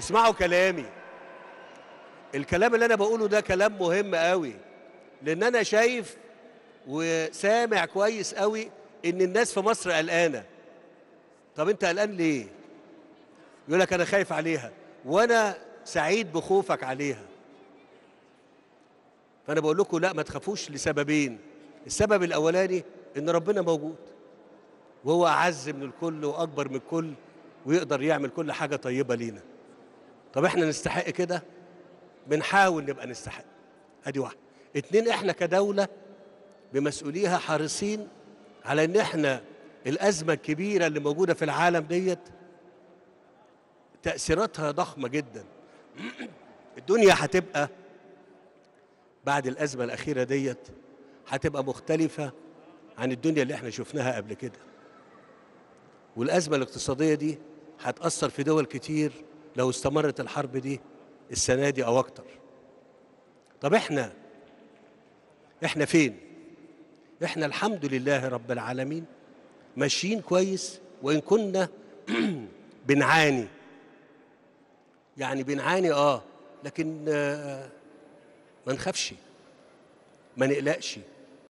اسمعوا كلامي الكلام اللي انا بقوله ده كلام مهم قوي لان انا شايف وسامع كويس قوي ان الناس في مصر قلقانه طب انت قلقان ليه يقول لك انا خايف عليها وانا سعيد بخوفك عليها فانا بقول لكم لا ما تخافوش لسببين السبب الاولاني ان ربنا موجود وهو اعز من الكل واكبر من الكل ويقدر يعمل كل حاجه طيبه لينا طب احنا نستحق كده بنحاول نبقى نستحق ادي واحد اتنين احنا كدولة بمسؤوليها حريصين على ان احنا الازمة الكبيرة اللي موجودة في العالم ديت تأثيراتها ضخمة جدا الدنيا هتبقى بعد الأزمة الأخيرة ديت هتبقى مختلفة عن الدنيا اللي احنا شفناها قبل كده والأزمة الاقتصادية دي هتأثر في دول كتير لو استمرت الحرب دي السنة دي أو أكتر طب إحنا إحنا فين؟ إحنا الحمد لله رب العالمين ماشيين كويس وإن كنا بنعاني يعني بنعاني آه لكن آه ما نخافش ما نقلقش